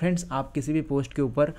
Friends आप किसी भी पोस्ट के ऊपर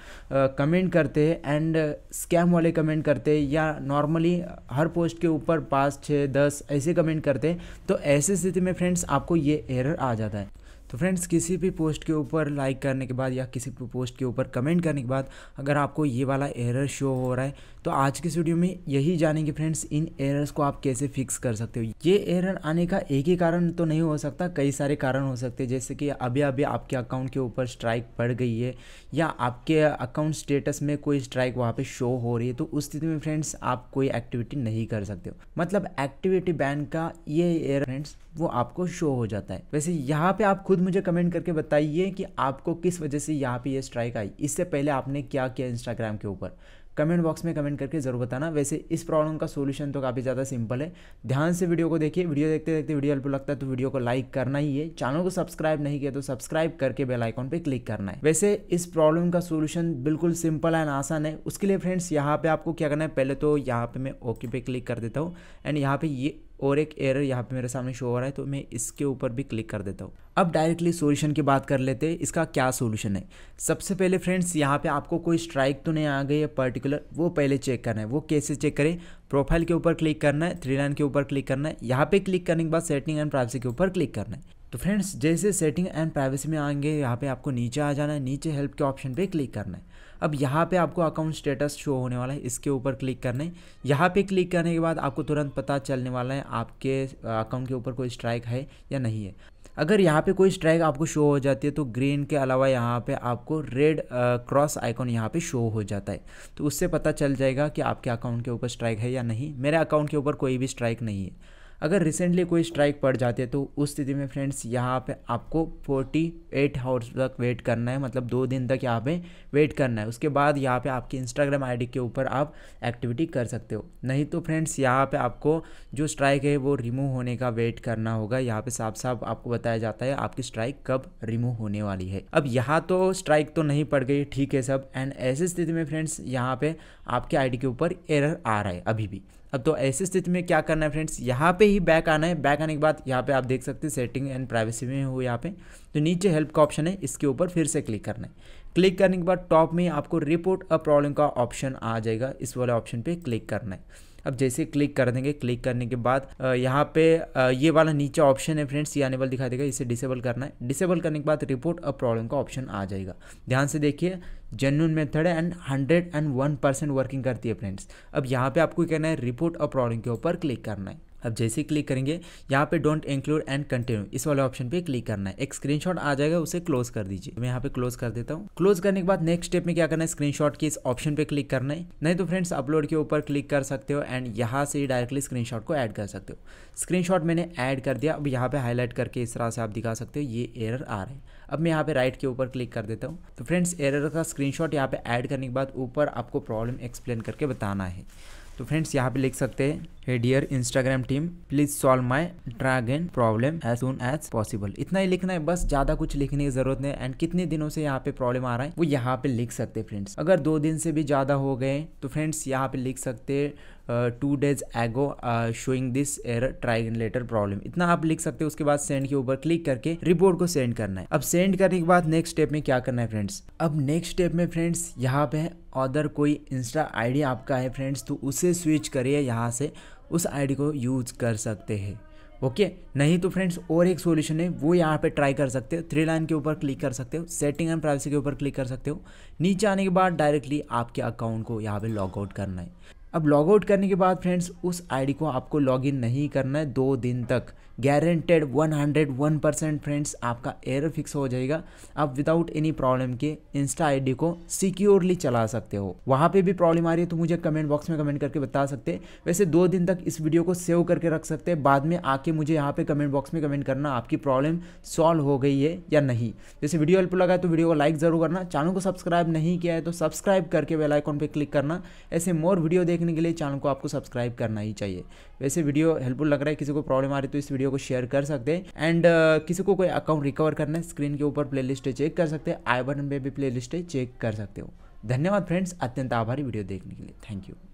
कमेंट करते हैं एंड स्कैम वाले कमेंट करते हैं या नॉर्मली हर पोस्ट के ऊपर पाँच छः दस ऐसे कमेंट करते हैं तो ऐसी स्थिति में फ्रेंड्स आपको ये एरर आ जाता है तो फ्रेंड्स किसी भी पोस्ट के ऊपर लाइक करने के बाद या किसी भी पोस्ट के ऊपर कमेंट करने के बाद अगर आपको ये वाला एरर शो हो रहा है तो आज के वीडियो में यही जानेंगे फ्रेंड्स इन एरर्स को आप कैसे फिक्स कर सकते हो ये एरर आने का एक ही कारण तो नहीं हो सकता कई सारे कारण हो सकते हैं जैसे कि अभी अभी आपके अकाउंट के ऊपर स्ट्राइक पड़ गई है या आपके अकाउंट स्टेटस में कोई स्ट्राइक वहाँ पर शो हो रही है तो उस स्थिति में फ्रेंड्स आप कोई एक्टिविटी नहीं कर सकते हो मतलब एक्टिविटी बैन का ये एरर फ्रेंड्स वो आपको शो हो जाता है वैसे यहाँ पर आप खुद मुझे कमेंट करके बताइए कि आपको किस वजह से यहाँ पे ये स्ट्राइक आई इससे पहले आपने क्या किया इंस्टाग्राम के ऊपर कमेंट बॉक्स में कमेंट करके ज़रूर बताना वैसे इस प्रॉब्लम का सोल्यूशन तो काफ़ी ज़्यादा सिंपल है ध्यान से वीडियो को देखिए वीडियो देखते देखते वीडियो हेल्पफुल लगता है तो वीडियो को लाइक करना ही है चैनल को सब्सक्राइब नहीं किया तो सब्सक्राइब करके बेल आइकॉन पर क्लिक करना है वैसे इस प्रॉब्लम का सोल्यूशन बिल्कुल सिंपल एंड आसान है उसके लिए फ्रेंड्स यहाँ पर आपको क्या करना है पहले तो यहाँ पर मैं ओके पे क्लिक कर देता हूँ एंड यहाँ पे ये और एक एरर यहाँ पे मेरे सामने शो हो रहा है तो मैं इसके ऊपर भी क्लिक कर देता हूँ अब डायरेक्टली सॉल्यूशन की बात कर लेते हैं इसका क्या सॉल्यूशन है सबसे पहले फ्रेंड्स यहाँ पे आपको कोई स्ट्राइक तो नहीं आ गई है पर्टिकुलर पर्टिकुलर वो पहले चेक करना है वो कैसे चेक करें प्रोफाइल के ऊपर क्लिक करना है थ्री लाइन के ऊपर क्लिक करना है यहाँ पे क्लिक करने के बाद सेटिंग एंड प्राइवेसी के ऊपर क्लिक करना है तो फ्रेंड्स जैसे सेटिंग एंड प्राइवेसी में आएंगे यहाँ पे आपको नीचे आ जाना है नीचे हेल्प के ऑप्शन पे क्लिक करना है अब यहाँ पे आपको अकाउंट स्टेटस शो होने वाला है इसके ऊपर क्लिक करना है यहाँ पे क्लिक करने के बाद आपको तुरंत पता चलने वाला है आपके अकाउंट के ऊपर कोई स्ट्राइक है या नहीं है अगर यहाँ पे कोई स्ट्राइक आपको शो हो जाती है तो ग्रीन के अलावा यहाँ पे आपको रेड क्रॉस आइकॉन यहाँ पे शो हो जाता है तो उससे पता चल जाएगा कि आपके अकाउंट के ऊपर स्ट्राइक है या नहीं मेरे अकाउंट के ऊपर कोई भी स्ट्राइक नहीं है अगर रिसेंटली कोई स्ट्राइक पड़ जाती है तो उस स्थिति में फ्रेंड्स यहाँ पे आपको 48 आवर्स तक वेट करना है मतलब दो दिन तक यहाँ पे वेट करना है उसके बाद यहाँ पे आपके इंस्टाग्राम आईडी के ऊपर आप एक्टिविटी कर सकते हो नहीं तो फ्रेंड्स यहाँ पे आपको जो स्ट्राइक है वो रिमूव होने का वेट करना होगा यहाँ पे साफ साफ आपको बताया जाता है आपकी स्ट्राइक कब रिमूव होने वाली है अब यहाँ तो स्ट्राइक तो नहीं पड़ गई ठीक है सब एंड ऐसी स्थिति में फ्रेंड्स यहाँ पर आपके आई के ऊपर एरर आ रहा है अभी भी अब तो ऐसी स्थिति में क्या करना है फ्रेंड्स यहाँ पे ही बैक आना है बैक आने के बाद यहाँ पे आप देख सकते हैं सेटिंग एंड प्राइवेसी में हो यहाँ पे तो नीचे हेल्प का ऑप्शन है इसके ऊपर फिर से क्लिक करना है क्लिक करने के बाद टॉप में आपको रिपोर्ट अ प्रॉब्लम का ऑप्शन आ जाएगा इस वाले ऑप्शन पे क्लिक करना है अब जैसे क्लिक कर देंगे क्लिक करने के बाद यहाँ पे ये वाला नीचे ऑप्शन है फ्रेंड्स ये अनेबल दिखाई देगा इसे डिसेबल करना है डिसेबल करने के बाद रिपोर्ट अ प्रॉब्लम का ऑप्शन आ जाएगा ध्यान से देखिए जेन्यून मेथड है and hundred and one percent working करती है फ्रेंड्स अब यहाँ पे आपको कहना है रिपोर्ट अ प्रॉब्लम के ऊपर क्लिक करना है अब जैसे क्लिक करेंगे यहाँ पे डोंट इंक्लूड एंड कंटिन्यू इस वाले ऑप्शन पे क्लिक करना है एक स्क्रीनशॉट आ जाएगा उसे क्लोज कर दीजिए मैं यहाँ पे क्लोज कर देता हूँ क्लोज करने के बाद नेक्स्ट स्टेप में क्या करना है स्क्रीनशॉट के इस ऑप्शन पे क्लिक करना है नहीं तो फ्रेंड्स अपलोड के ऊपर क्लिक कर सकते हो एंड यहाँ से डायरेक्टली स्क्रीन को ऐड कर सकते हो स्क्रीन मैंने ऐड कर दिया अब यहाँ पे हाईलाइट करके इस तरह से आप दिखा सकते हो ये एरर आ रहा है अब मैं यहाँ पे राइट के ऊपर क्लिक कर देता हूँ तो फ्रेंड्स एरर का स्क्रीनशॉट यहाँ पे ऐड करने के बाद ऊपर आपको प्रॉब्लम एक्सप्लेन करके बताना है तो फ्रेंड्स यहाँ पे लिख सकते हैं hey dear Instagram team please solve my dragon problem as soon as possible इतना ही लिखना है बस ज्यादा कुछ लिखने की जरूरत नहीं एंड कितने दिनों से यहाँ पे प्रॉब्लम आ रहा है वो यहाँ पे लिख सकते हैं फ्रेंड्स अगर दो दिन से भी ज्यादा हो गए तो फ्रेंड्स यहाँ पे लिख सकते two days ago showing this error ट्राइगनलेटर प्रॉब्लम इतना आप लिख सकते हो उसके बाद सेंड के ऊपर क्लिक करके रिपोर्ट को सेंड करना है अब सेंड करने के बाद नेक्स्ट स्टेप में क्या करना है फ्रेंड्स अब नेक्स्ट स्टेप में फ्रेंड्स यहाँ पे अदर कोई इंस्टा आईडी आपका है फ्रेंड्स तो उसे स्विच करिए यहाँ से उस आईडी को यूज कर सकते हैं ओके okay? नहीं तो फ्रेंड्स और एक सॉल्यूशन है वो यहाँ पे ट्राई कर सकते हो थ्री लाइन के ऊपर क्लिक कर सकते हो सेटिंग एंड प्राइवेसी के ऊपर क्लिक कर सकते हो नीचे आने के बाद डायरेक्टली आपके अकाउंट को यहाँ पे लॉग आउट करना है अब लॉग आउट करने के बाद फ्रेंड्स उस आईडी को आपको लॉग इन नहीं करना है दो दिन तक गारंटेड 101 परसेंट फ्रेंड्स आपका एयर फिक्स हो जाएगा आप विदाउट एनी प्रॉब्लम के इंस्टा आईडी को सिक्योरली चला सकते हो वहाँ पे भी प्रॉब्लम आ रही है तो मुझे कमेंट बॉक्स में कमेंट करके बता सकते हैं वैसे दो दिन तक इस वीडियो को सेव करके रख सकते हैं बाद में आके मुझे यहाँ पे कमेंट बॉक्स में कमेंट करना आपकी प्रॉब्लम सॉल्व हो गई है या नहीं जैसे वीडियो हेल्प लगा तो वीडियो को लाइक ज़रूर करना चैनल को सब्सक्राइब नहीं किया है तो सब्सक्राइब करके बेलाइकॉन पर क्लिक करना ऐसे मोर वीडियो देख देखने के लिए चैनल को आपको सब्सक्राइब करना ही चाहिए वैसे वीडियो हेल्पफुल लग रहा है किसी को प्रॉब्लम आ रही तो इस वीडियो को शेयर कर सकते हैं एंड uh, किसी को कोई अकाउंट रिकवर करना है स्क्रीन के ऊपर प्ले चेक कर सकते हैं आई बटन पर भी प्ले चेक कर सकते हो धन्यवाद फ्रेंड्स अत्यंत आभारी वीडियो देखने के लिए थैंक यू